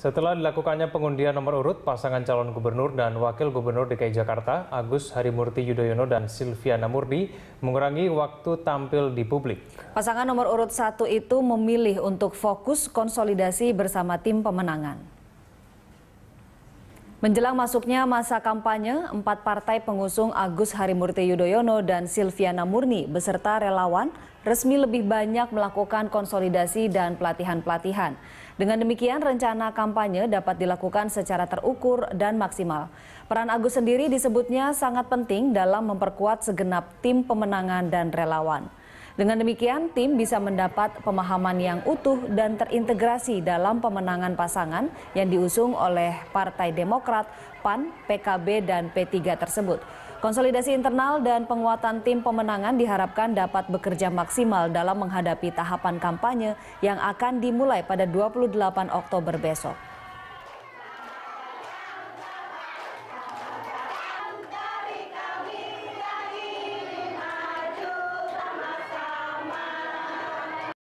Setelah dilakukannya pengundian nomor urut, pasangan calon gubernur dan wakil gubernur DKI Jakarta, Agus Harimurti Yudhoyono dan Silviana Murni, mengurangi waktu tampil di publik. Pasangan nomor urut satu itu memilih untuk fokus konsolidasi bersama tim pemenangan. Menjelang masuknya masa kampanye, empat partai pengusung Agus Harimurti Yudhoyono dan Silviana Murni beserta relawan resmi lebih banyak melakukan konsolidasi dan pelatihan-pelatihan. Dengan demikian, rencana kampanye dapat dilakukan secara terukur dan maksimal. Peran Agus sendiri disebutnya sangat penting dalam memperkuat segenap tim pemenangan dan relawan. Dengan demikian, tim bisa mendapat pemahaman yang utuh dan terintegrasi dalam pemenangan pasangan yang diusung oleh Partai Demokrat, PAN, PKB, dan P3 tersebut. Konsolidasi internal dan penguatan tim pemenangan diharapkan dapat bekerja maksimal dalam menghadapi tahapan kampanye yang akan dimulai pada 28 Oktober besok.